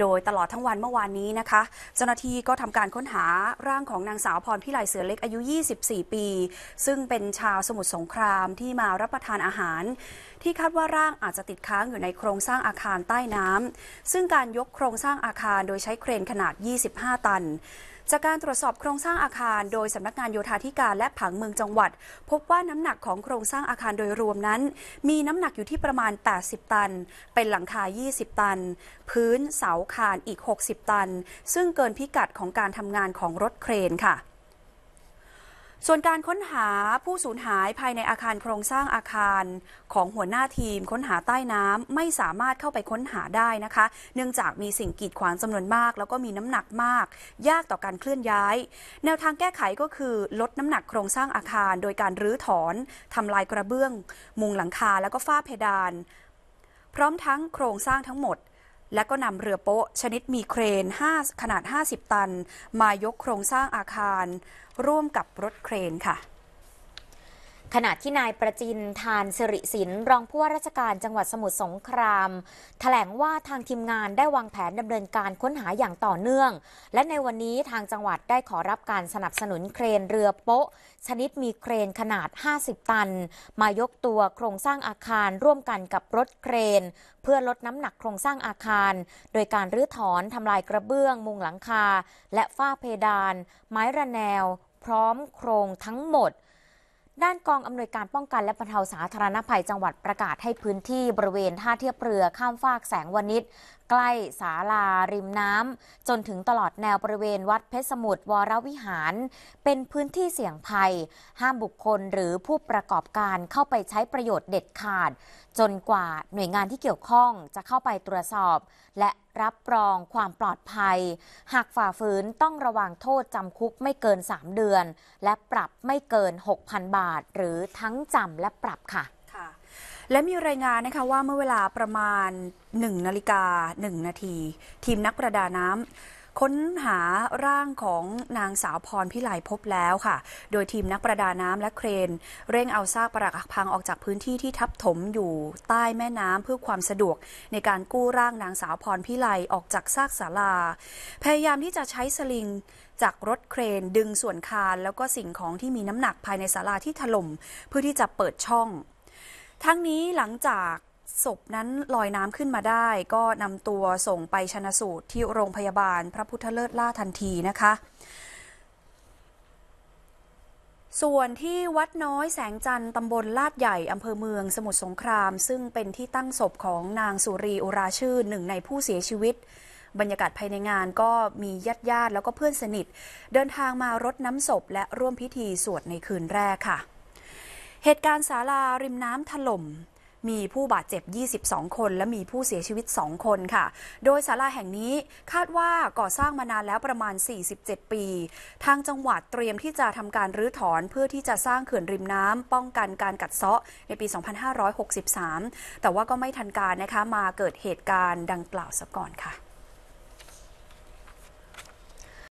โดยตลอดทั้งวันเมื่อวานนี้นะคะเจ้าหน้าที่ก็ทำการค้นหาร่างของนางสาวพรพิไลเสือเล็กอายุ 24 ปี ซึ่งเป็นชาวสมุทรสงครามที่มารับประทานอาหาร ที่คาดว่าร่างอาจจะติดค้าง อยู่ในโครงสร้างอาคารใต้น้ำ ซึ่งการยกโครงสร้างอาคารโดยใช้เครนขนาด 25 ตันจากการตรวจสอบโครงสร้างอาคารโดยสำนักงานโยธาธิการและผังเมืองจังหวัด พบว่าน้ำหนักของโครงสร้างอาคารโดยรวมนั้น มีน้ำหนักอยู่ที่ประมาณ 80 ตัน เป็นหลังคา 20 ตัน พื้น เสา คาน อีก 60 ตัน ซึ่งเกินพิกัดของการทำงานของรถเครนค่ะส่วนการค้นหาผู้สูญหายภายในอาคารโครงสร้างอาคาร ของหัวหน้าทีม ค้นหาใต้น้ำไม่สามารถเข้าไปค้นหาได้นะคะ เนื่องจากมีสิ่งกีดขวางจำนวนมาก แล้วก็มีน้ำหนักมาก ยากต่อการเคลื่อนย้าย แนวทางแก้ไขก็คือลดน้ำหนักโครงสร้างอาคาร โดยการรื้อถอนทำลายกระเบื้อง มุงหลังคาแล้วก็ฝ้าเพดาน พร้อมทั้งโครงสร้างทั้งหมดและก็นำเรือโป๊ะ ชนิดมีเครน5ขนาด 50 ตัน มายกโครงสร้างอาคาร ร่วมกับรถเครนค่ะขณะที่นายประจินทานสิริสินรองผู้ว่าราชการจังหวัดสมุทรสงครามถแถลงว่าทางทีมงานได้วางแผนดำเนินการค้นหาอย่างต่อเนื่อง และในวันนี้ทางจังหวัดได้ขอรับการสนับสนุนเครนเรือโป๊ะ ชนิดมีเครนขนาด 50 ตัน มายกตัวโครงสร้างอาคารร่วมกันกับรถเครน เพื่อลดน้ำหนักโครงสร้างอาคาร โดยการรื้อถอนทำลายกระเบื้อง มุงหลังคา และฝ้าเพดาน ไม้ระแนวพร้อมโครงทั้งหมดด้านกองอำนวยการป้องกันและบรรเทาสาธารณภัยจังหวัดประกาศให้พื้นที่บริเวณท่าเทียบเรือข้ามฟากแสงวนิชใกล้ศาลาริมน้ำจนถึงตลอดแนวบริเวณวัดเพชรสมุทรวรวิหาร เป็นพื้นที่เสี่ยงภัย ห้ามบุคคลหรือผู้ประกอบการเข้าไปใช้ประโยชน์เด็ดขาด จนกว่าหน่วยงานที่เกี่ยวข้องจะเข้าไปตรวจสอบ และรับรองความปลอดภัย หากฝ่าฝืนต้องระวังโทษจำคุกไม่เกิน 3 เดือน และปรับไม่เกิน 6,000 บาท หรือทั้งจำและปรับค่ะ และมีรายงานนะคะว่าเมื่อเวลาประมาณ1นาฬิกา1นาที ทีมนักประดาน้ำค้นหาร่างของนางสาวพรพิไลพบแล้วค่ะ โดยทีมนักประดาน้ำ และเครน เร่งเอาซากปรักหักพังออกจากพื้นที่ที่ทับถมอยู่ใต้แม่น้ำเพื่อความสะดวกในการกู้ร่างนางสาวพรพิไลออกจากซากศาลา พยายามที่จะใช้สลิงจากรถเครนดึงส่วนคานแล้วก็สิ่งของที่มีน้ำหนักภายในศาลาที่ถล่ม เพื่อที่จะเปิดช่อง ทั้งนี้หลังจากศพนั้นลอยน้ำขึ้นมาได้ก็นำตัวส่งไปชนะสูตรที่โรงพยาบาลพระพุทธเลิศล่าทันทีนะคะ ส่วนที่วัดน้อยแสงจันทร์ตำบลลาดใหญ่อำเภอเมืองสมุทรสงคราม ซึ่งเป็นที่ตั้งศพของนางสุรีอุราชื่อหนึ่งในผู้เสียชีวิต บรรยากาศภายในงานก็มีญาติญาติแล้วก็เพื่อนสนิท เดินทางมารดน้ำศพและร่วมพิธีสวดในคืนแรกค่ะ เหตุการณ์ศาลาริมน้ำถล่มมีผู้บาดเจ็บ 22 คน และมีผู้เสียชีวิต 2 คนค่ะ โดยศาลาแห่งนี้คาดว่าก่อสร้างมานานแล้วประมาณ 47 ปี ทางจังหวัดเตรียมที่จะทำการรื้อถอนเพื่อที่จะสร้างเขื่อนริมน้ำป้องกันการกัดเซาะ ในปี 2563 แต่ว่าก็ไม่ทันการนะคะ มาเกิดเหตุการณ์ดังกล่าวซะก่อนค่ะ